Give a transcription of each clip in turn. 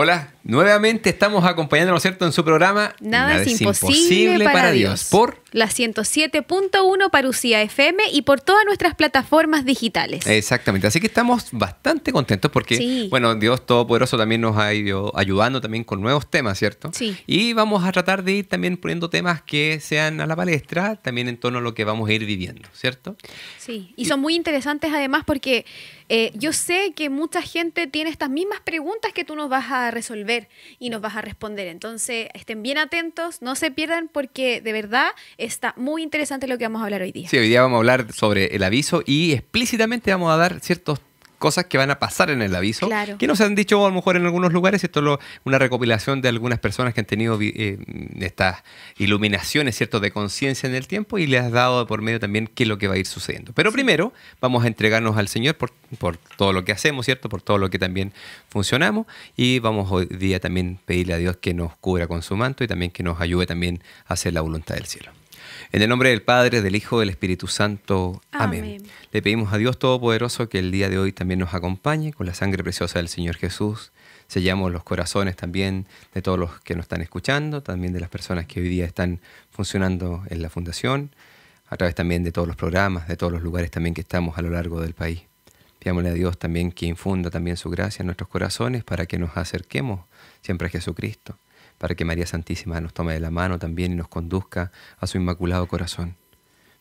Hola. Nuevamente estamos acompañándonos cierto?, en su programa Nada, es, imposible, para, Dios. Por la 107.1 Parucía FM y por todas nuestras plataformas digitales. Exactamente, así que estamos bastante contentos porque, bueno, Dios Todopoderoso también nos ha ido ayudando también con nuevos temas, ¿cierto? Sí. Y vamos a tratar de ir también poniendo temas que sean a la palestra, también en torno a lo que vamos a ir viviendo, ¿cierto? Sí, y son muy interesantes además porque eh, yo sé que mucha gente tiene estas mismas preguntas que tú nos vas a resolver y nos vas a responder. Entonces, estén bien atentos, no se pierdan porque de verdad está muy interesante lo que vamos a hablar hoy día. Sí, hoy día vamos a hablar sobre el aviso y explícitamente vamos a dar ciertos cosas que van a pasar en el aviso, que nos han dicho a lo mejor en algunos lugares. Esto es una recopilación de algunas personas que han tenido eh, estas iluminaciones, ¿cierto?, de conciencia en el tiempo y le has dado por medio también qué es lo que va a ir sucediendo. Pero primero vamos a entregarnos al Señor por, por todo lo que hacemos, ¿cierto?, por todo lo que también funcionamos y vamos hoy día también pedirle a Dios que nos cubra con su manto y también que nos ayude también a hacer la voluntad del cielo. En el nombre del Padre, del Hijo, del Espíritu Santo. Amén. Le pedimos a Dios Todopoderoso que el día de hoy también nos acompañe con la sangre preciosa del Señor Jesús. Sellamos los corazones también de todos los que nos están escuchando, también de las personas que hoy día están funcionando en la Fundación, a través también de todos los programas, de todos los lugares también que estamos a lo largo del país. Pidámosle a Dios también que infunda también su gracia en nuestros corazones para que nos acerquemos siempre a Jesucristo para que María Santísima nos tome de la mano también y nos conduzca a su inmaculado corazón.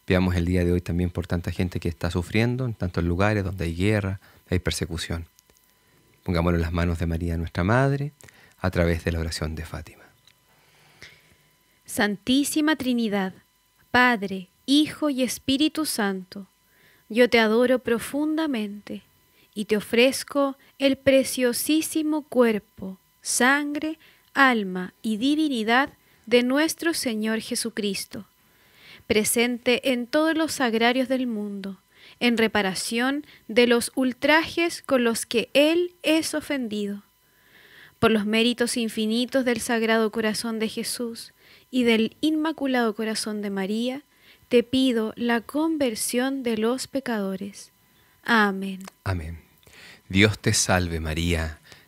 Veamos el día de hoy también por tanta gente que está sufriendo en tantos lugares donde hay guerra, hay persecución. Pongámoslo en las manos de María nuestra Madre a través de la oración de Fátima. Santísima Trinidad, Padre, Hijo y Espíritu Santo, yo te adoro profundamente y te ofrezco el preciosísimo cuerpo, sangre, alma y divinidad de nuestro Señor Jesucristo, presente en todos los sagrarios del mundo, en reparación de los ultrajes con los que Él es ofendido. Por los méritos infinitos del Sagrado Corazón de Jesús y del Inmaculado Corazón de María, te pido la conversión de los pecadores. Amén. Amén. Dios te salve María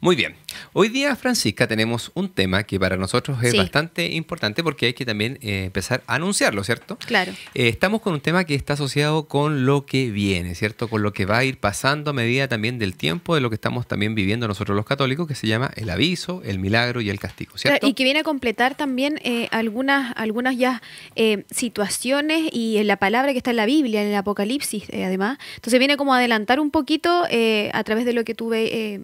Muy bien. Hoy día, Francisca, tenemos un tema que para nosotros es bastante importante porque hay que también eh, empezar a anunciarlo, ¿cierto? Claro. Eh, estamos con un tema que está asociado con lo que viene, ¿cierto? Con lo que va a ir pasando a medida también del tiempo, de lo que estamos también viviendo nosotros los católicos, que se llama el aviso, el milagro y el castigo, ¿cierto? y que viene a completar también eh, algunas, algunas ya situaciones y en la palabra que está en la Biblia, en el Apocalipsis, además. Entonces viene como a adelantar un poquito a través de lo que tuve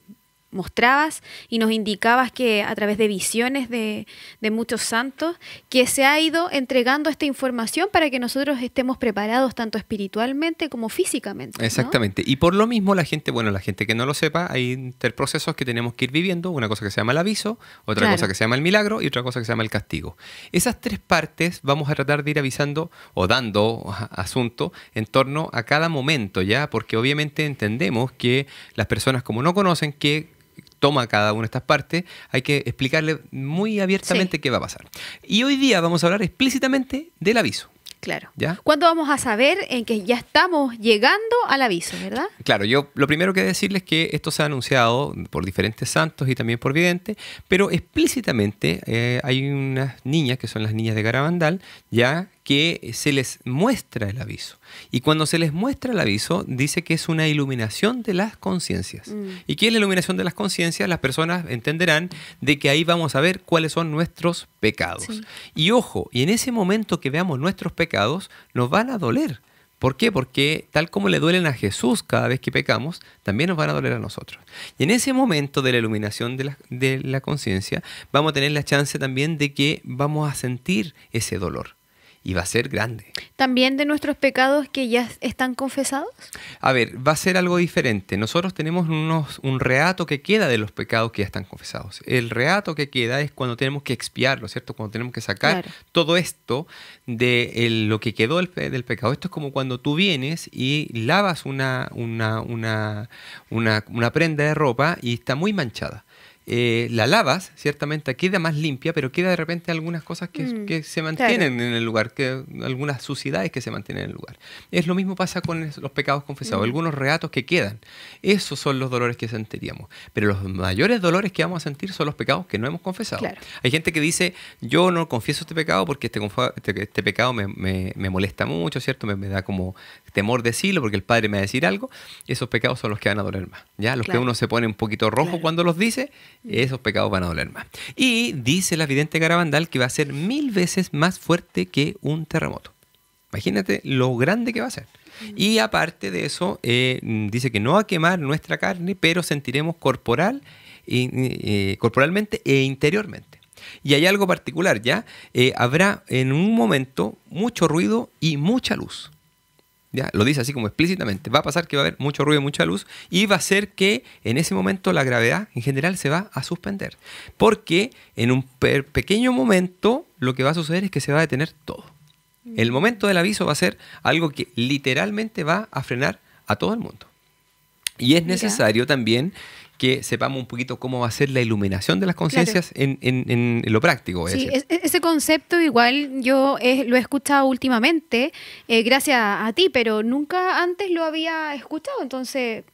mostrabas y nos indicabas que a través de visiones de, muchos santos, que se ha ido entregando esta información para que nosotros estemos preparados tanto espiritualmente como físicamente. Exactamente. Y por lo mismo la gente, bueno, la gente que no lo sepa, hay tres procesos que tenemos que ir viviendo, una cosa que se llama el aviso, otra cosa que se llama el milagro y otra cosa que se llama el castigo. Esas tres partes vamos a tratar de ir avisando o dando asunto en torno a cada momento, ¿ya? Porque obviamente entendemos que las personas como no conocen que toma cada una de estas partes, hay que explicarle muy abiertamente qué va a pasar. Y hoy día vamos a hablar explícitamente del aviso. Claro. ¿Ya? ¿Cuándo vamos a saber en que ya estamos llegando al aviso, verdad? Claro, yo lo primero que decirles es que esto se ha anunciado por diferentes santos y también por videntes, pero explícitamente eh, hay unas niñas que son las niñas de Garabandal, ya que se les muestra el aviso. Y cuando se les muestra el aviso, dice que es una iluminación de las conciencias. Mm. ¿Y qué es la iluminación de las conciencias? Las personas entenderán de que ahí vamos a ver cuáles son nuestros pecados. Y ojo, y en ese momento que veamos nuestros pecados, nos van a doler. ¿Por qué? Porque tal como le duelen a Jesús cada vez que pecamos, también nos van a doler a nosotros. Y en ese momento de la iluminación de la conciencia, vamos a tener la chance también de que vamos a sentir ese dolor y va a ser grande. ¿También de nuestros pecados que ya están confesados? A ver, va a ser algo diferente. Nosotros tenemos un reato que queda de los pecados que ya están confesados. El reato que queda es cuando tenemos que expiarlo, ¿cierto? Cuando tenemos que sacar todo esto de lo que quedó del, pecado. Esto es como cuando tú vienes y lavas una, una, una, una prenda de ropa y está muy manchada. Eh, la lavas, ciertamente queda más limpia, pero queda de repente algunas cosas que, mm, se mantienen en el lugar, que, algunas suciedades que se mantienen en el lugar. Es lo mismo pasa con los pecados confesados, mm. algunos reatos que quedan. Esos son los dolores que sentiríamos. Pero los mayores dolores que vamos a sentir son los pecados que no hemos confesado. Hay gente que dice, yo no confieso este pecado porque este, este, este pecado me, molesta mucho, ¿cierto? Me, da como temor decirlo porque el padre me va a decir algo. Esos pecados son los que van a doler más, ¿ya? Los que uno se pone un poquito rojo cuando los dice esos pecados van a doler más. Y dice la vidente caravandal que va a ser mil veces más fuerte que un terremoto. Imagínate lo grande que va a ser. Y aparte de eso, eh, dice que no va a quemar nuestra carne, pero sentiremos corporal, eh, corporalmente e interiormente. Y hay algo particular, ¿ya? Eh, habrá en un momento mucho ruido y mucha luz. Ya, lo dice así como explícitamente. Va a pasar que va a haber mucho ruido, mucha luz y va a ser que en ese momento la gravedad en general se va a suspender. Porque en un pequeño momento lo que va a suceder es que se va a detener todo. Mm. El momento del aviso va a ser algo que literalmente va a frenar a todo el mundo. Y es necesario también que sepamos un poquito cómo va a ser la iluminación de las conciencias en, en, lo práctico. Sí, e-, ese concepto igual yo eh, lo he escuchado últimamente, eh, gracias a ti, pero nunca antes lo había escuchado. Entonces,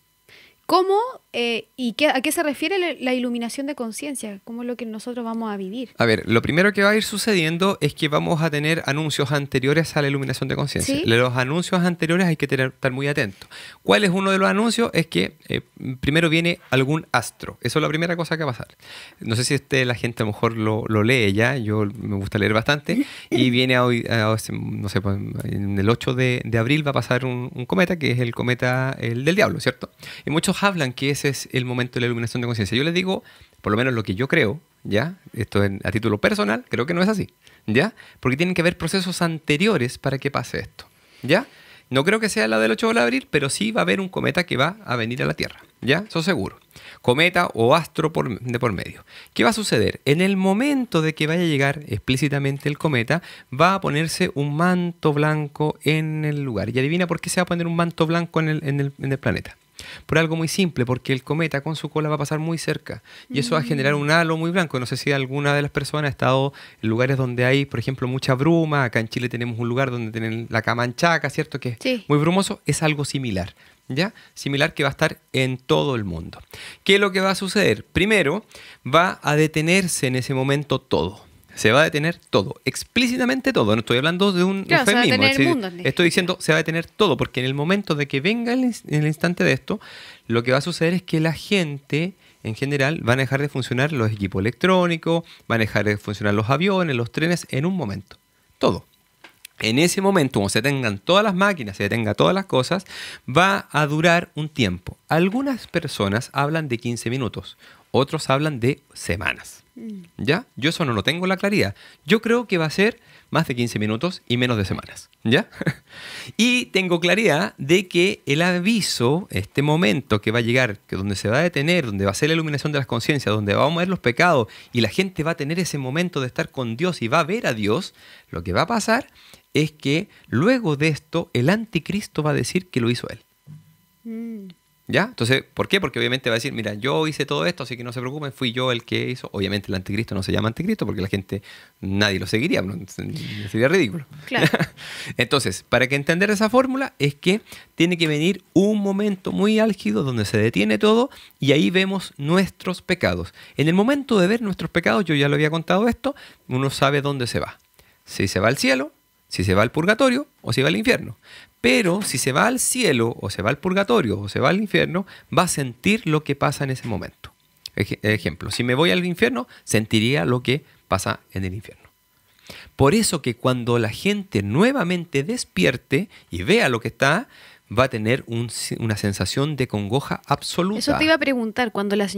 ¿cómo eh, ¿Y a qué se refiere la iluminación de conciencia? ¿Cómo es lo que nosotros vamos a vivir? A ver, lo primero que va a ir sucediendo es que vamos a tener anuncios anteriores a la iluminación de conciencia. Los anuncios anteriores hay que tener, estar muy atentos. ¿Cuál es uno de los anuncios? Es que eh, primero viene algún astro. Eso es la primera cosa que va a pasar. No sé si este, la gente a lo mejor lo, lee ya. Yo me gusta leer bastante. Y viene hoy, no sé, pues, en el 8 de, abril va a pasar un, cometa, que es el cometa el del diablo, ¿cierto? Y muchos hablan que es es el momento de la iluminación de conciencia. Yo les digo, por lo menos lo que yo creo, ¿ya? Esto a título personal, creo que no es así, ¿ya? Porque tienen que haber procesos anteriores para que pase esto, ¿ya? No creo que sea la del 8 de abril, pero sí va a haber un cometa que va a venir a la Tierra, ¿ya? Eso seguro. Cometa o astro de por medio. ¿Qué va a suceder? En el momento de que vaya a llegar explícitamente el cometa, va a ponerse un manto blanco en el lugar. Y adivina por qué se va a poner un manto blanco en el planeta. Por algo muy simple, porque el cometa con su cola va a pasar muy cerca y eso va a generar un halo muy blanco. No sé si alguna de las personas ha estado en lugares donde hay, por ejemplo, mucha bruma. Acá en Chile tenemos un lugar donde tienen la camanchaca, ¿cierto? Que es muy brumoso. Es algo similar. ¿Ya? Similar que va a estar en todo el mundo. ¿Qué es lo que va a suceder? Primero, va a detenerse en ese momento todo se va a detener todo, explícitamente todo. No estoy hablando de un claro, estoy diciendo se va a detener todo, porque en el momento de que venga el, instante de esto, lo que va a suceder es que la gente en general va a dejar de funcionar los equipos electrónicos, van a dejar de funcionar los aviones, los trenes, en un momento. Todo. En ese momento, cuando se tengan todas las máquinas, se detengan todas las cosas, va a durar un tiempo. Algunas personas hablan de 15 minutos, otros hablan de semanas. Mm. ¿Ya? Yo eso no lo tengo la claridad. Yo creo que va a ser más de 15 minutos y menos de semanas. ¿Ya? y tengo claridad de que el aviso, este momento que va a llegar, que donde se va a detener, donde va a ser la iluminación de las conciencias, donde vamos a ver los pecados y la gente va a tener ese momento de estar con Dios y va a ver a Dios, lo que va a pasar es que luego de esto el anticristo va a decir que lo hizo él. Mm. ¿Ya? Entonces, ¿por qué? Porque obviamente va a decir, mira, yo hice todo esto, así que no se preocupen, fui yo el que hizo. Obviamente el anticristo no se llama anticristo porque la gente, nadie lo seguiría, sería ridículo. Claro. Entonces, para que entender esa fórmula es que tiene que venir un momento muy álgido donde se detiene todo y ahí vemos nuestros pecados. En el momento de ver nuestros pecados, yo ya lo había contado esto, uno sabe dónde se va. Si se va al cielo, si se va al purgatorio o si va al infierno. Pero si se va al cielo o se va al purgatorio o se va al infierno, va a sentir lo que pasa en ese momento. ejemplo, si me voy al infierno, sentiría lo que pasa en el infierno. Por eso que cuando la gente nuevamente despierte y vea lo que está, va a tener una sensación de congoja absoluta. Eso te iba a preguntar, cuando las,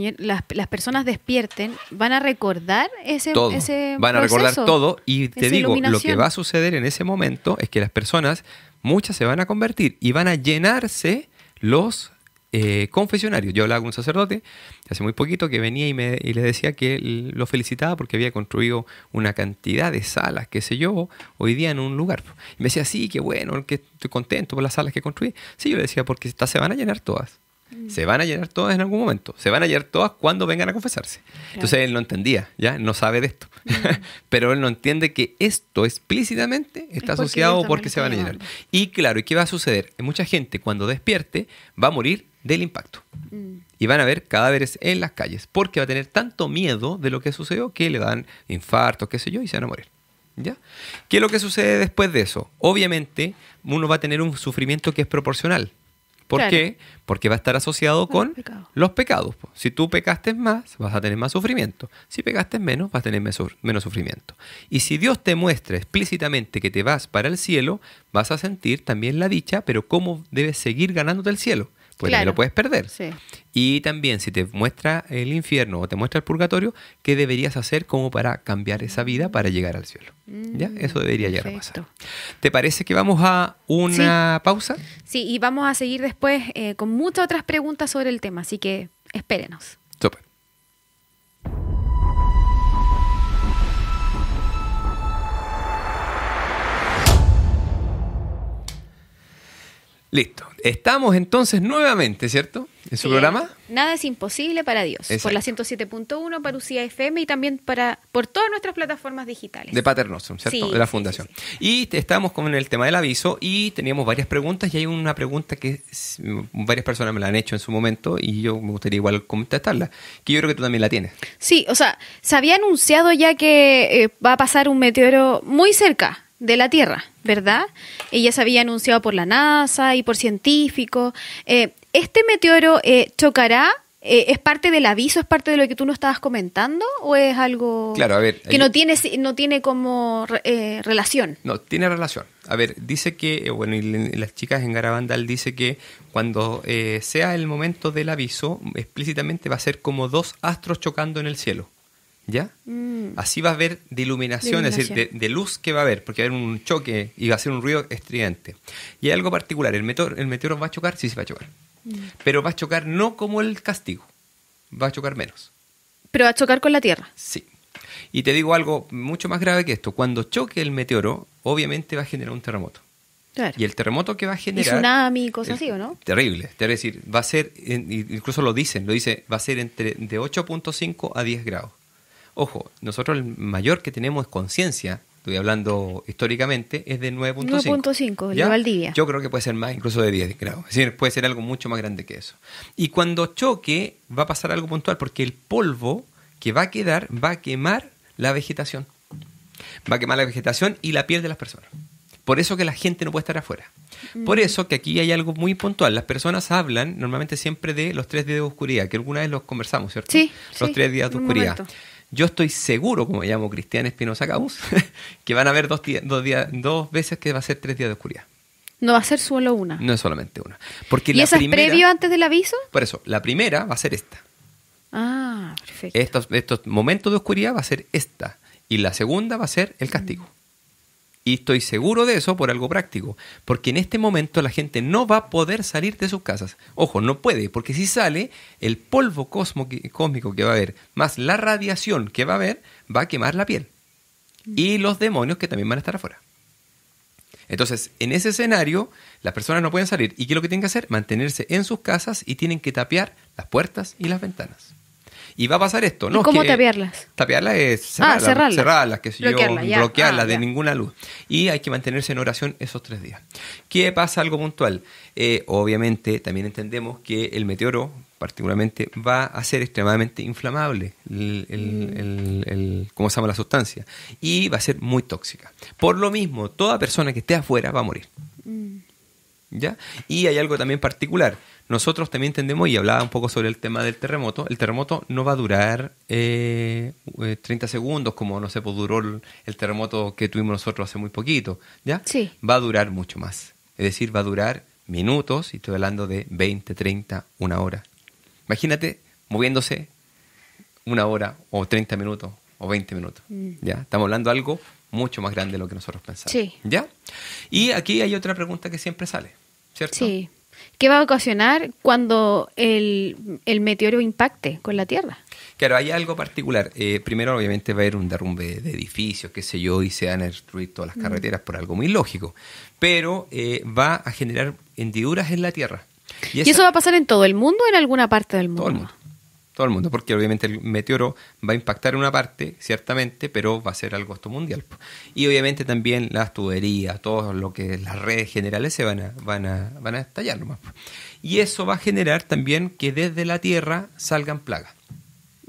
personas despierten, ¿van a recordar ese, todo. Van a recordar todo y te digo, lo que va a suceder en ese momento es que las personas, muchas se van a convertir y van a llenarse los eh, confesionario. Yo hablaba con un sacerdote hace muy poquito que venía y, me, le decía que lo felicitaba porque había construido una cantidad de salas, qué sé yo, hoy día en un lugar. me decía, sí, qué bueno, que estoy contento por las salas que construí. Sí, yo le decía, porque estas se van a llenar todas. Mm. Se van a llenar todas en algún momento. Se van a llenar todas cuando vengan a confesarse. Entonces él no entendía, ya no sabe de esto. Mm. Pero él no entiende que esto explícitamente está asociado porque se van a llenar. Y claro, ¿y qué va a suceder? Mucha gente cuando despierte va a morir del impacto. Mm. Y van a ver cadáveres en las calles, porque va a tener tanto miedo de lo que sucedió que le dan infartos, qué sé yo, y se van a morir. ¿Ya? ¿Qué es lo que sucede después de eso? Obviamente, uno va a tener un sufrimiento que es proporcional. ¿Por qué? Porque va a estar asociado con los pecados. Si tú pecaste más, vas a tener más sufrimiento. Si pecaste menos, vas a tener menos sufrimiento. Y si Dios te muestra explícitamente que te vas para el cielo, vas a sentir también la dicha, pero cómo debes seguir ganándote el cielo pues claro. lo puedes perder. Y también si te muestra el infierno o te muestra el purgatorio, ¿qué deberías hacer como para cambiar esa vida para llegar al cielo? ¿Ya? Mm, Eso debería llegar a pasar. ¿Te parece que vamos a una pausa? Sí, y vamos a seguir después eh, con muchas otras preguntas sobre el tema, así que espérenos. Listo. Estamos entonces nuevamente, ¿cierto? En su programa. Nada es imposible para Dios. Por la 107.1, para UCI FM y también para por todas nuestras plataformas digitales. De Pater ¿cierto? de la Fundación. y estamos con el tema del aviso y teníamos varias preguntas y hay una pregunta que varias personas me la han hecho en su momento y yo me gustaría igual contestarla, que yo creo que tú también la tienes. Sí, o sea, se había anunciado ya que eh, va a pasar un meteoro muy cerca, de la Tierra, ¿verdad? Ella se había anunciado por la NASA y por científicos. Eh, ¿Este meteoro eh, chocará? Eh, ¿Es parte del aviso? ¿Es parte de lo que tú no estabas comentando? ¿O es algo claro, que no, tiene, no tiene como relación? No, tiene relación. A ver, dice que, bueno, y las chicas en Garabandal dice que cuando sea el momento del aviso, explícitamente va a ser como dos astros chocando en el cielo. ¿ya? Así va a haber de iluminación, es decir, de, luz que va a haber, porque va a haber un choque y va a ser un ruido estridente. Y hay algo particular, el meteoro, el meteoro va a chocar, sí, se sí va a chocar. Pero va a chocar no como el castigo, va a chocar menos. Pero va a chocar con la Tierra. Sí. Y te digo algo mucho más grave que esto, cuando choque el meteoro, obviamente va a generar un terremoto. Claro. Y el terremoto que va a generar... Y tsunami, cosas así, ¿o no? Terrible. a decir, va a ser, incluso lo dicen, lo dice, va a ser entre de 8.5 a 10 grados. Ojo, nosotros el mayor que tenemos es conciencia, estoy hablando históricamente, es de 9.5. 9.5, al Valdivia. Yo creo que puede ser más, incluso de 10 grados. Es decir, puede ser algo mucho más grande que eso. Y cuando choque, va a pasar algo puntual, porque el polvo que va a quedar va a quemar la vegetación. Va a quemar la vegetación y la piel de las personas. Por eso que la gente no puede estar afuera. Por mm. eso que aquí hay algo muy puntual. Las personas hablan normalmente siempre de los tres días de oscuridad, que alguna vez los conversamos, ¿cierto? Sí. Los sí, tres días de oscuridad. Momento. Yo estoy seguro, como me llamo Cristian Espinosa Cabus, que van a haber dos, dos, días, dos veces que va a ser tres días de oscuridad. No va a ser solo una. No es solamente una. Porque la esa es previo antes del aviso? Por eso, la primera va a ser esta. Ah, perfecto. Estos, estos momentos de oscuridad va a ser esta. Y la segunda va a ser el castigo. Y estoy seguro de eso por algo práctico, porque en este momento la gente no va a poder salir de sus casas. Ojo, no puede, porque si sale, el polvo cósmico que va a haber, más la radiación que va a haber, va a quemar la piel. Mm. Y los demonios que también van a estar afuera. Entonces, en ese escenario, las personas no pueden salir. ¿Y qué es lo que tienen que hacer? Mantenerse en sus casas y tienen que tapear las puertas y las ventanas. Y va a pasar esto, ¿no? ¿Y ¿Cómo tapiarlas? tapearlas? es ah, cerrarlas, que si bloquearlas, yo, bloquearlas ah, de ninguna luz. Y hay que mantenerse en oración esos tres días. ¿Qué pasa algo puntual? Eh, obviamente también entendemos que el meteoro particularmente va a ser extremadamente inflamable, el, como se llama la sustancia, y va a ser muy tóxica. Por lo mismo, toda persona que esté afuera va a morir. Mm. Y hay algo también particular. Nosotros también entendemos, y hablaba un poco sobre el tema del terremoto, el terremoto no va a durar 30 eh, eh, segundos, como no sé, pues duró el terremoto que tuvimos nosotros hace muy poquito, ¿ya? Sí. Va a durar mucho más. Es decir, va a durar minutos, y estoy hablando de 20, 30, una hora. Imagínate moviéndose una hora o 30 minutos o 20 minutos, mm. ¿ya? Estamos hablando de algo mucho más grande de lo que nosotros pensamos. ¿Ya? Y aquí hay otra pregunta que siempre sale. ¿cierto? Sí. ¿Qué va a ocasionar cuando el, el meteoro impacte con la Tierra? Claro, hay algo particular. Eh, primero, obviamente, va a haber un derrumbe de edificios, qué sé yo, y se van a todas las mm. carreteras por algo muy lógico. Pero eh, va a generar hendiduras en la Tierra. ¿Y, eso va a pasar en todo el mundo o en alguna parte del mundo? Todo mundo todo el mundo, porque obviamente el meteoro va a impactar una parte, ciertamente, pero va a ser al costo mundial. Y obviamente también las tuberías, todo lo que las redes generales se van a, van a, van a estallar Y eso va a generar también que desde la Tierra salgan plagas.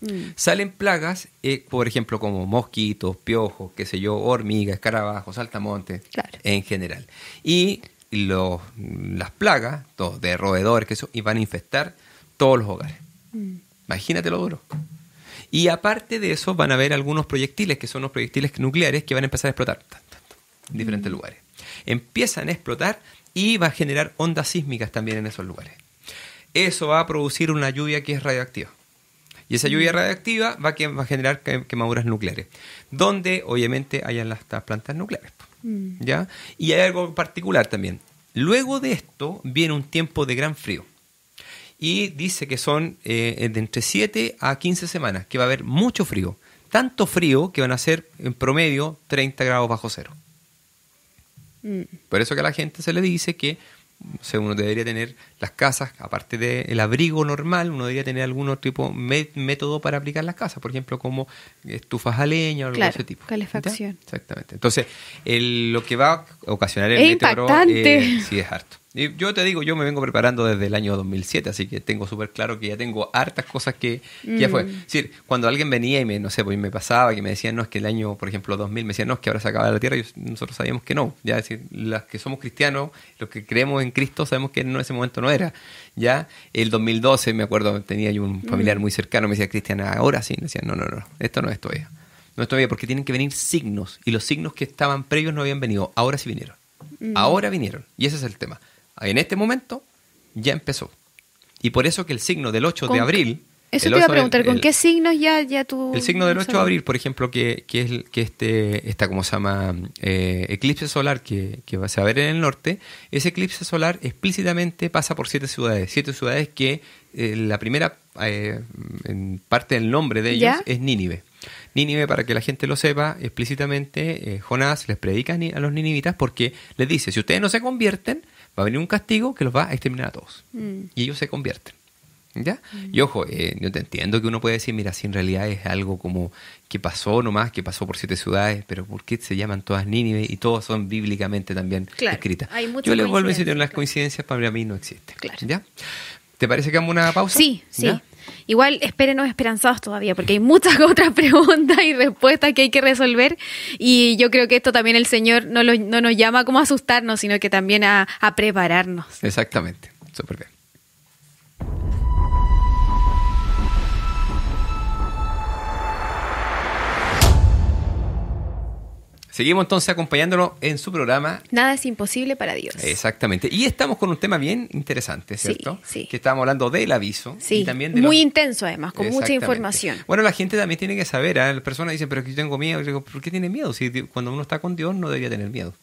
Mm. Salen plagas, eh, por ejemplo, como mosquitos, piojos, qué sé yo, hormigas, escarabajos, saltamontes, en general. Y los, las plagas, de roedores, que eso, y van a infectar todos los hogares. Mm. Imagínate lo duro. Y aparte de eso, van a haber algunos proyectiles, que son los proyectiles nucleares, que van a empezar a explotar en diferentes mm. lugares. Empiezan a explotar y va a generar ondas sísmicas también en esos lugares. Eso va a producir una lluvia que es radioactiva. Y esa lluvia mm. radioactiva va a, generar quemaduras nucleares, donde obviamente hayan las, plantas nucleares. Mm. ¿ya? Y hay algo particular también. Luego de esto viene un tiempo de gran frío y dice que son eh, de entre 7 a 15 semanas, que va a haber mucho frío. Tanto frío que van a ser en promedio 30 grados bajo cero. Mm. Por eso que a la gente se le dice que uno debería tener las casas, aparte del abrigo normal, uno debería tener algún tipo de método para aplicar las casas, por ejemplo, como estufas a leña o algo de ese tipo. Calefacción. Exactamente. Entonces, lo que va a ocasionar el es impactante. Eh, sí es harto yo te digo, yo me vengo preparando desde el año 2007, así que tengo súper claro que ya tengo hartas cosas que, ya fue. Mm. Es decir, cuando alguien venía y me, no sé, pues me pasaba, que me decían, no, es que el año, por ejemplo, 2000, me decían, no, es que ahora se acaba la tierra, y nosotros sabíamos que no. Ya, decir, las que somos cristianos, los que creemos en Cristo, sabemos que en ese momento no era. Ya, el 2012, me acuerdo, tenía yo un mm. familiar muy cercano, me decía, Cristiana, ahora sí, me decían, no, no, no, esto no es todavía. No es todavía, porque tienen que venir signos, y los signos que estaban previos no habían venido, ahora sí vinieron. Mm. Ahora vinieron, y ese es el tema en este momento, ya empezó. Y por eso que el signo del 8 de abril... Eso te iba a preguntar, ¿con qué signos ya, ya tú...? El signo del 8 de abril, por ejemplo, que, que es que este, como se llama? Eh, eclipse solar que, que va a ver en el norte, ese eclipse solar explícitamente pasa por siete ciudades. Siete ciudades que eh, la primera eh, en parte del nombre de ellos es Nínive. Nínive, para que la gente lo sepa explícitamente, Jonás les predica a los ninivitas porque les dice, si ustedes no se convierten, va a venir un castigo que los va a exterminar a todos. Mm. Y ellos se convierten. ¿Ya? Mm. Y ojo, eh, yo te entiendo que uno puede decir, mira, si en realidad es algo como que pasó nomás, que pasó por siete ciudades, pero ¿por qué se llaman todas Nínive y todas son bíblicamente también escritas? yo les vuelvo a decir, las coincidencias para mí no existen. ¿Ya? ¿Te parece que hagamos una pausa? Sí, sí. Igual espérenos esperanzados todavía, porque hay muchas otras preguntas y respuestas que hay que resolver. Y yo creo que esto también el Señor no, no nos llama como a asustarnos, sino que también a, a prepararnos. Exactamente, súper bien. Seguimos entonces acompañándolo en su programa. Nada es imposible para Dios. Exactamente. Y estamos con un tema bien interesante, ¿cierto? Sí, Que estábamos hablando del aviso. Sí, muy intenso además, con mucha información. Bueno, la gente también tiene que saber, ¿eh? La persona dice, pero que yo tengo miedo. Yo digo, ¿por qué tiene miedo? Si cuando uno está con Dios no debería tener miedo.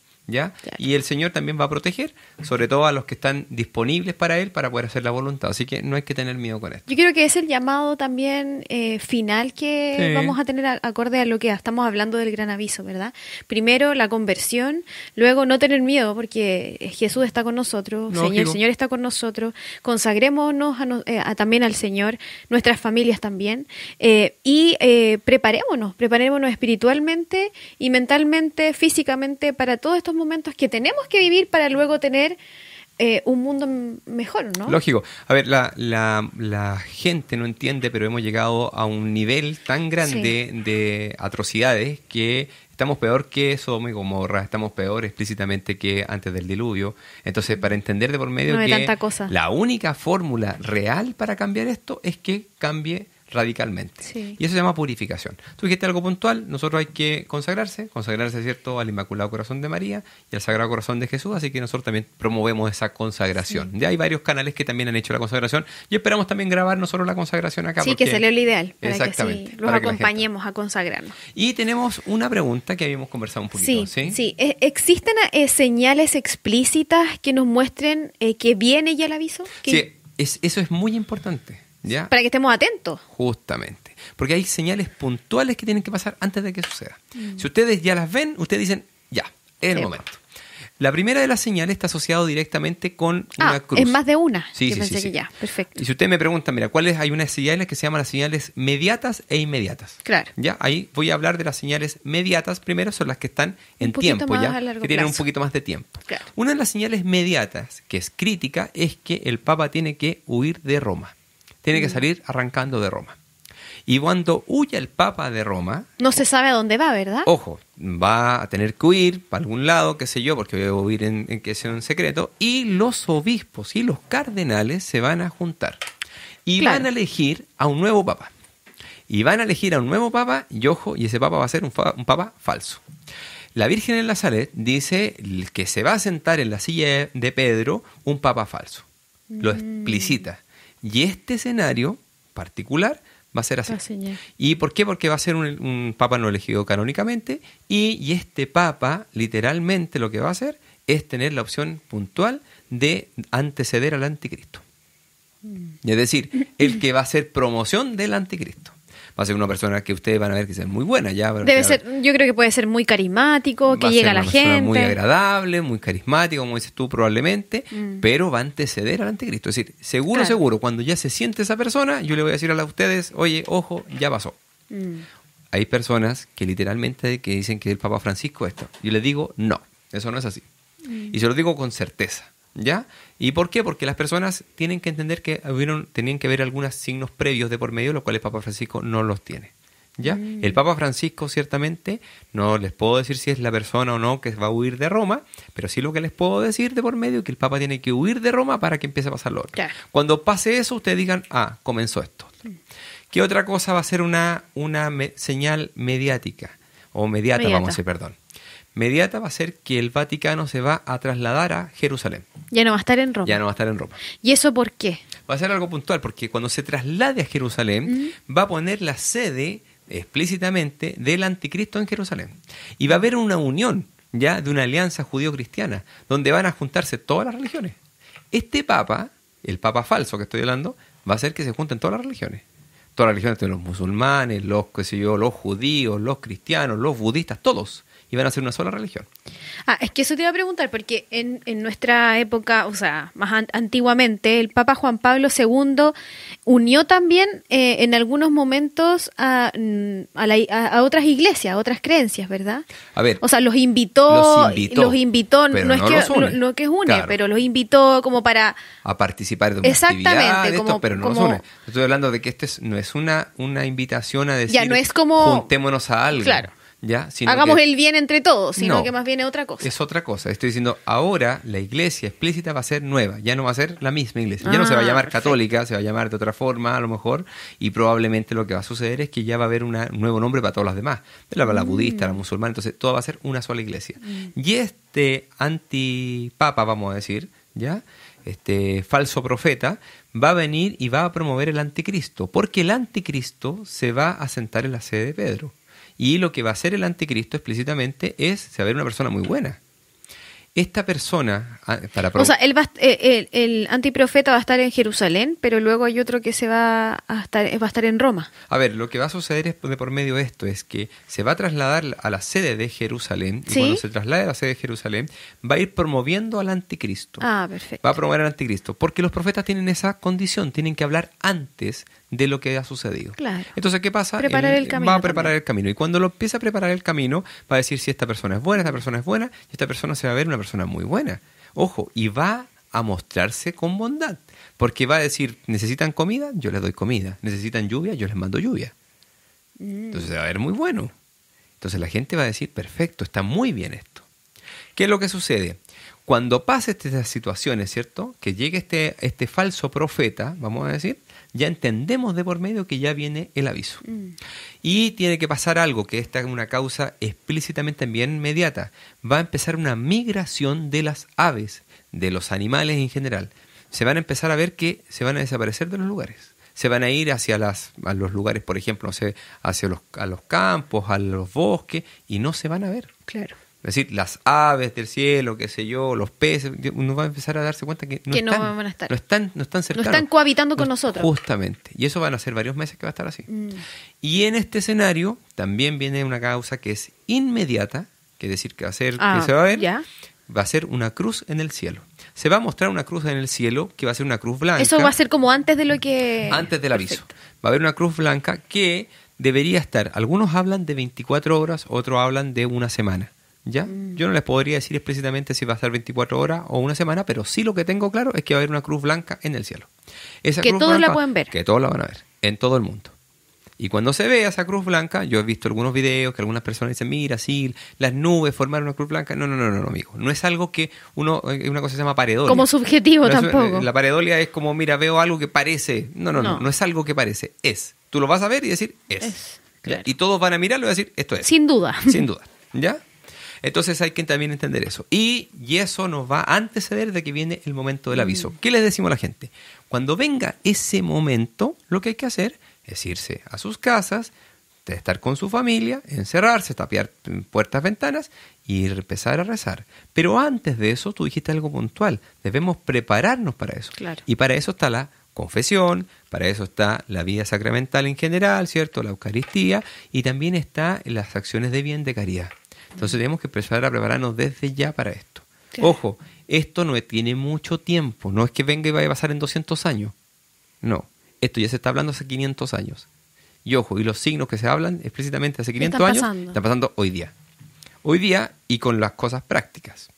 Y el Señor también va a proteger, sobre todo a los que están disponibles para Él para poder hacer la voluntad. Así que no hay que tener miedo con esto. Yo creo que es el llamado también eh, final que vamos a tener acorde a lo que estamos hablando del gran aviso, ¿verdad? Primero la conversión, luego no tener miedo porque Jesús está con nosotros, el Señor está con nosotros, consagrémonos eh, también al Señor, nuestras familias también, eh, y preparémonos, preparémonos espiritualmente y mentalmente, físicamente para todos estos momentos que tenemos que vivir para luego tener eh, un mundo mejor, ¿no? Lógico. A ver, la, gente no entiende, pero hemos llegado a un nivel tan grande de atrocidades que estamos peor que eso, y Gomorra, estamos peor explícitamente que antes del diluvio. Entonces, para entender de por medio de que tanta cosa. la única fórmula real para cambiar esto es que cambie radicalmente. Y eso se llama purificación. Tú dijiste algo puntual, nosotros hay que consagrarse, consagrarse, ¿cierto?, al Inmaculado Corazón de María y al Sagrado Corazón de Jesús, así que nosotros también promovemos esa consagración. Ya hay varios canales que también han hecho la consagración y esperamos también grabar nosotros la consagración acá. Sí, que sería lo ideal, Exactamente, que sí, los acompañemos a consagrarnos. Y tenemos una pregunta que habíamos conversado un poquito, ¿sí? Sí, sí ¿E-, ¿existen eh, señales explícitas que nos muestren eh, que viene ya el aviso? Sí, eso es muy importante. Para que estemos atentos. Justamente. Porque hay señales puntuales que tienen que pasar antes de que suceda. Mm. Si ustedes ya las ven, ustedes dicen, ya, es el momento. La primera de las señales está asociado directamente con una ah, cruz. Es más de una. Sí, sí, sí, Perfecto. Y si usted me pregunta, mira, ¿cuáles hay unas señales que se llaman las señales mediatas e inmediatas? Claro. Ya, ahí voy a hablar de las señales mediatas. Primero son las que están en tiempo, ya, que tienen un poquito más de tiempo. Una de las señales mediatas, que es crítica, es que el Papa tiene que huir de Roma tiene que mm. salir arrancando de Roma. Y cuando huye el Papa de Roma... No se sabe a dónde va, ¿verdad? Ojo, va a tener que huir para algún lado, qué sé yo, porque voy a huir en, que sea un secreto. Y los obispos y los cardenales se van a juntar. Y van a elegir a un nuevo Papa. Y van a elegir a un nuevo Papa, y ojo, y ese Papa va a ser un, Papa falso. La Virgen en la Salet dice que se va a sentar en la silla de Pedro un Papa falso. Lo mm. explicita. Y este escenario particular va a ser así. ¿Y por qué? Porque va a ser un, papa no elegido canónicamente y, este papa literalmente lo que va a hacer es tener la opción puntual de anteceder al anticristo. Mm. Es decir, el que va a hacer promoción del anticristo va a ser una persona que ustedes van a ver que es muy buena ya. Debe ser, yo creo que puede ser muy carismático, que llega a la gente. Muy agradable, muy carismático, como dices tú probablemente, mm. pero va a anteceder al anticristo. Es decir, seguro, seguro, cuando ya se siente esa persona, yo le voy a decir a ustedes, oye, ojo, ya pasó. Mm. Hay personas que literalmente que dicen que el Papa Francisco esto. Yo les digo, no, eso no es así. Mm. Y se lo digo con certeza. ¿Ya? ¿Y por qué? Porque las personas tienen que entender que tenían que ver algunos signos previos de por medio, los cuales Papa Francisco no los tiene. ¿Ya? Mm. El Papa Francisco, ciertamente, no les puedo decir si es la persona o no que va a huir de Roma, pero sí lo que les puedo decir de por medio es que el Papa tiene que huir de Roma para que empiece a pasar lo otro. Cuando pase eso, ustedes digan, ah, comenzó esto. Mm. ¿Qué otra cosa va a ser una, una señal mediática? O mediata. vamos a decir, perdón mediata va a ser que el Vaticano se va a trasladar a Jerusalén. Ya no va a estar en Roma. Ya no va a estar en Roma. ¿Y eso por qué? Va a ser algo puntual, porque cuando se traslade a Jerusalén, mm. va a poner la sede explícitamente del anticristo en Jerusalén. Y va a haber una unión ya de una alianza judío-cristiana, donde van a juntarse todas las religiones. Este papa, el papa falso que estoy hablando, va a hacer que se junten todas las religiones. Todas las religiones, los musulmanes, los, qué yo, los judíos, los cristianos, los budistas, todos iban a ser una sola religión. Ah, es que eso te iba a preguntar, porque en, en nuestra época, o sea, más antiguamente, el Papa Juan Pablo II unió también eh, en algunos momentos mm, a, otras iglesias, a otras creencias, ¿verdad? A ver. O sea, los invitó, los invitó, no, es que, No, que une, pero los invitó como para... A participar de una Exactamente, pero Estoy hablando de que este no es una, una invitación a decir... Ya no es como... Juntémonos a algo. Claro Hagamos el bien entre todos, sino que más viene otra cosa. Es otra cosa. Estoy diciendo, ahora la iglesia explícita va a ser nueva, ya no va a ser la misma iglesia, ya no se va a llamar católica, se va a llamar de otra forma a lo mejor, y probablemente lo que va a suceder es que ya va a haber un nuevo nombre para todas las demás, la, la budista, la musulmana, entonces todo va a ser una sola iglesia. Y este antipapa, vamos a decir, ¿ya? Este falso profeta, va a venir y va a promover el anticristo, porque el anticristo se va a sentar en la sede de Pedro. Y lo que va a hacer el anticristo explícitamente es, saber una persona muy buena. Esta persona, para O sea, el, antiprofeta va a estar en Jerusalén, pero luego hay otro que se va a estar, en Roma. A ver, lo que va a suceder es por medio de esto, es que se va a trasladar a la sede de Jerusalén, y cuando se traslade a la sede de Jerusalén, va a ir promoviendo al anticristo. Ah, perfecto. Va a promover al anticristo, porque los profetas tienen esa condición, tienen que hablar antes de lo que ha sucedido. Claro. Entonces, ¿qué pasa? va a preparar el camino. Y cuando lo empieza a preparar el camino, va a decir si esta persona es buena, esta persona es buena, y esta persona se va a ver una persona muy buena. Ojo, y va a mostrarse con bondad, porque va a decir, necesitan comida, yo les doy comida, necesitan lluvia, yo les mando lluvia. Mm. Entonces va a ver muy bueno. Entonces la gente va a decir, perfecto, está muy bien esto. ¿Qué es lo que sucede? Cuando esta estas situaciones, ¿cierto? Que llegue este, este, falso profeta, vamos a decir, ya entendemos de por medio que ya viene el aviso. Mm. Y tiene que pasar algo, que esta es una causa explícitamente bien inmediata. Va a empezar una migración de las aves, de los animales en general. Se van a empezar a ver que se van a desaparecer de los lugares. Se van a ir hacia los lugares, por ejemplo, no sé, hacia los, los campos, a los bosques, y no se van a ver. Claro. Es decir, las aves del cielo, qué sé yo, los peces, uno va a empezar a darse cuenta que no, están, van a estar. No están, no están No están cohabitando con nosotros. Justamente. Y eso van a ser varios meses que va a estar así. Mm. Y en este escenario también viene una causa que es inmediata, que es decir, que va a ser, que ah, se va a ver, va a ser una cruz en el cielo. Se va a mostrar una cruz en el cielo, que va a ser una cruz blanca. Eso va a ser como antes de lo que... Antes del aviso. Va a haber una cruz blanca que debería estar, algunos hablan de 24 horas, otros hablan de una semana ¿Ya? Mm. Yo no les podría decir explícitamente si va a ser 24 horas o una semana, pero sí lo que tengo claro es que va a haber una cruz blanca en el cielo. que todos la pueden ver. Que todos la van a ver, en todo el mundo. Y cuando se vea esa cruz blanca, yo he visto algunos videos que algunas personas dicen, mira, sí, las nubes formaron una cruz blanca. No, no, no, no, amigo. No es algo que uno, eh, una cosa se llama paredolia. Como subjetivo tampoco. Eh, la paredolia es como, mira, veo algo que parece. No, no, no, no, es algo que parece, es. Tú lo vas a ver y decir, es. Y todos van a mirarlo y decir, esto es. Sin duda. Sin duda. ¿Ya? Entonces hay que también entender eso. Y, y eso nos va a anteceder de que viene el momento del aviso. Mm. ¿Qué les decimos a la gente? Cuando venga ese momento, lo que hay que hacer es irse a sus casas, estar con su familia, encerrarse, tapiar puertas, ventanas y empezar a rezar. Pero antes de eso, tú dijiste algo puntual, debemos prepararnos para eso. Y para eso está la confesión, para eso está la vida sacramental en general, ¿cierto? La Eucaristía y también está las acciones de bien de caridad. Entonces tenemos que empezar a prepararnos desde ya para esto. Ojo, esto no tiene mucho tiempo, no es que venga y vaya a pasar en 200 años, no, esto ya se está hablando hace 500 años. Y ojo, y los signos que se hablan explícitamente hace 500 años están pasando hoy día. Hoy día y con las cosas prácticas.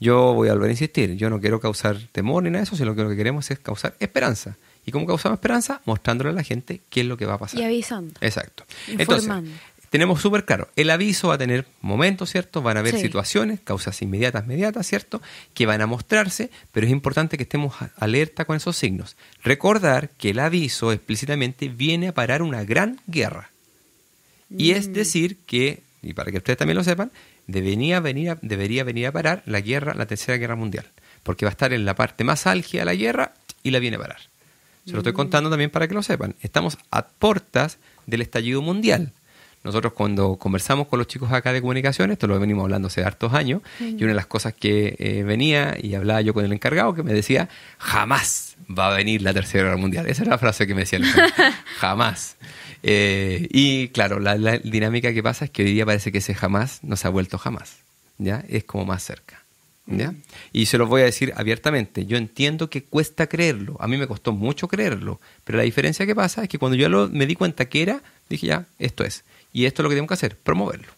Yo voy a volver a insistir, yo no quiero causar temor ni nada de eso, sino que lo que queremos es causar esperanza. ¿Y cómo causamos esperanza? Mostrándole a la gente qué es lo que va a pasar. Y avisando. Exacto. Informando tenemos súper claro, el aviso va a tener momentos, ¿cierto? Van a haber situaciones, causas inmediatas, mediatas ¿cierto? Que van a mostrarse, pero es importante que estemos alerta con esos signos. Recordar que el aviso explícitamente viene a parar una gran guerra. Y es mm. decir que, y para que ustedes también lo sepan, debería venir, a, parar la guerra, la tercera guerra mundial. Porque va a estar en la parte más álgida de la guerra y la viene a parar. Se lo estoy mm. contando también para que lo sepan. Estamos a puertas del estallido mundial. Nosotros cuando conversamos con los chicos acá de comunicación, esto lo venimos hablando hace hartos años, y una de las cosas que eh, venía y hablaba yo con el encargado que me decía, jamás va a venir la Tercera Guerra Mundial. Esa era la frase que me decía el jamás. Eh, y claro, la, dinámica que pasa es que hoy día parece que ese jamás no se ha vuelto jamás, ¿ya? Es como más cerca. Mm. Y se los voy a decir abiertamente, yo entiendo que cuesta creerlo, a mí me costó mucho creerlo, pero la diferencia que pasa es que cuando yo me di cuenta que era, dije ya, esto es. Y esto es lo que tenemos que hacer, promoverlo.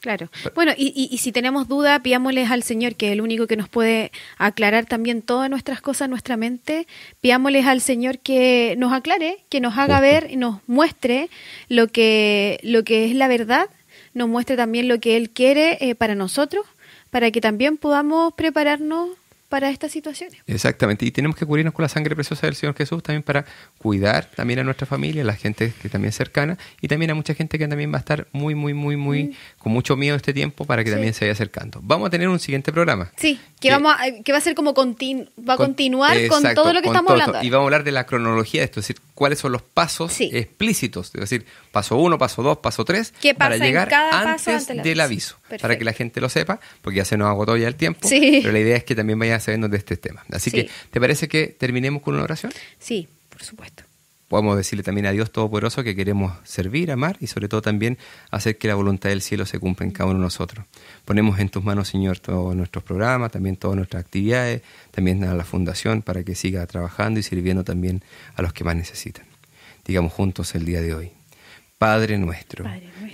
Claro. Bueno, y, y, si tenemos duda, pidámosles al Señor, que es el único que nos puede aclarar también todas nuestras cosas, nuestra mente. Pidámosles al Señor que nos aclare, que nos haga ver y nos muestre lo que, lo que es la verdad, nos muestre también lo que Él quiere eh, para nosotros, para que también podamos prepararnos para estas situaciones. Exactamente, y tenemos que cubrirnos con la sangre preciosa del Señor Jesús también para cuidar también a nuestra familia, a la gente que también es cercana y también a mucha gente que también va a estar muy, muy, muy, muy mm. con mucho miedo este tiempo para que también se vaya acercando. Vamos a tener un siguiente programa. Sí, que, vamos que va a ser como va a continuar con todo lo que estamos hablando. Y vamos a hablar de la cronología de esto, es decir, cuáles son los pasos explícitos, es decir, paso uno, paso dos, paso 3, para llegar antes, del aviso, para que la gente lo sepa, porque ya se nos agotó ya el tiempo, pero la idea es que también vayan sabiendo de este tema. Así que, ¿te parece que terminemos con una oración? Sí, por supuesto podamos decirle también a Dios Todopoderoso que queremos servir, amar y sobre todo también hacer que la voluntad del cielo se cumpla en cada uno de nosotros. Ponemos en tus manos, Señor, todos nuestros programas, también todas nuestras actividades, también a la fundación para que siga trabajando y sirviendo también a los que más necesitan. Digamos juntos el día de hoy. Padre nuestro,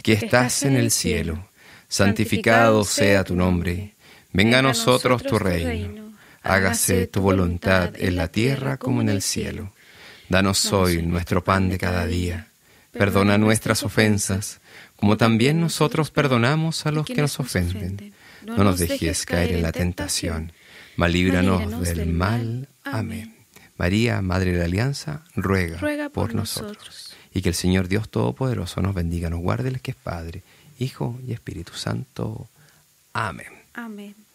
que estás en el cielo, santificado sea tu nombre. Venga a nosotros tu reino. Hágase tu voluntad en la tierra como en el cielo. Danos hoy nuestro pan de cada día. Perdona nuestras ofensas, como también nosotros perdonamos a los que nos ofenden. No nos dejes caer en la tentación, malíbranos líbranos del mal. Amén. María, Madre de la Alianza, ruega por nosotros. Y que el Señor Dios Todopoderoso nos bendiga, nos guarde, el que es Padre, Hijo y Espíritu Santo. Amén. Amén.